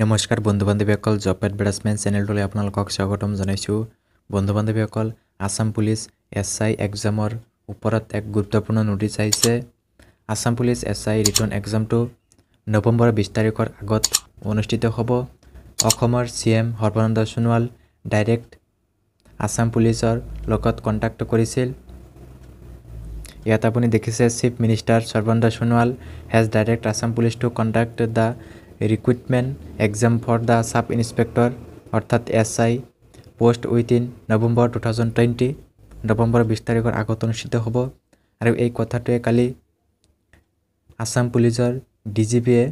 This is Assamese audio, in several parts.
নমস্কাৰ বন্ধু বান্ধবী অকল জব এডভাৰ্টাইজমেণ্ট চেনেলটোলৈ আপোনালোকক স্বাগতম জনাইছোঁ বন্ধু বান্ধৱী অকল আসাম পুলিচ এছ আই এক্সামৰ ওপৰত এক গুৰুত্বপূৰ্ণ নোটিছ আহিছে আসাম পুলিচ এছ আই ৰিটাৰ্ণ এক্সামটো নৱেম্বৰ বিছ তাৰিখৰ আগত অনুষ্ঠিত হ'ব অসমৰ C M Sarbananda Sonowal direct Assam পুলিচৰ লগত কণ্টেক্ট কৰিছিল ইয়াত আপুনি দেখিছে chief minister Sarbananda Sonowal has direct Assam police to contact the recruitment exam for the sub inspector অৰ্থাৎ S I post within November two thousand twenty November বিছ তাৰিখৰ আগত অনুষ্ঠিত হব আৰু এই কথাটোৱে কালি আসাম জি পিয়ে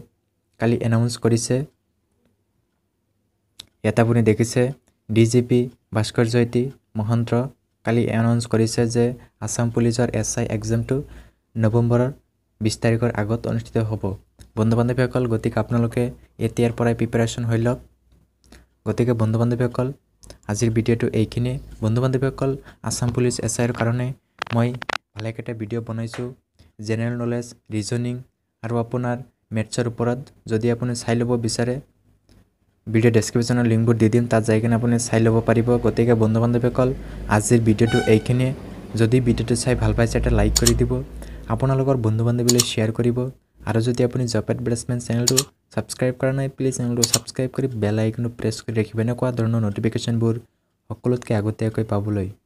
কালি এনাউন্স কৰিছে ইয়াত আপুনি দেখিছে ডি ডিজিপি ভাস্কৰ জয়তী মহন্ত কালি এনাউন্স কৰিছে যে আসাম পুলিচৰ এছ আই এক্সামটো নৱেম্বৰৰ বিছ তাৰিখৰ আগত অনুষ্ঠিত হব বন্ধু বান্ধৱীসকল গতিকে আপোনালোকে এতিয়াৰ পৰাই প্ৰিপেৰেশ্যন হৈ লওক গতিকে বন্ধু বান্ধৱীসকল আজিৰ ভিডিঅ'টো এইখিনিয়ে বন্ধু বান্ধৱীসকল আছাম পুলিচ এছ আইৰ কাৰণে মই ভালেকেইটা ভিডিঅ' বনাইছোঁ জেনেৰেল নলেজ ৰিজনিং আৰু আপোনাৰ মেথছৰ ওপৰত যদি আপুনি চাই ল'ব বিচাৰে ভিডিঅ' ডেছক্ৰিপশ্যনৰ লিংকবোৰ দি দিম তাত যাই কিনে আপুনি চাই ল'ব পাৰিব গতিকে বন্ধু বান্ধৱীসকল আজিৰ ভিডিঅ'টো এইখিনিয়ে যদি ভিডিঅ'টো চাই ভাল পাইছে এটা লাইক কৰি দিব আপোনালোকৰ বন্ধু বান্ধৱীলৈ শ্বেয়াৰ কৰিব আৰু যদি আপুনি জব এডভাৰ্টাইজমেণ্ট চেনেলটো ছাবস্ক্ৰাইব কৰা নাই প্লিজ চেনেলটো ছাবস্ক্ৰাইব কৰি বেল আইকনটো প্ৰেছ কৰি ৰাখিব এনেকুৱা ধৰণৰ নটিফিকেশ্যনবোৰ সকলোতকৈ আগতীয়াকৈ পাবলৈ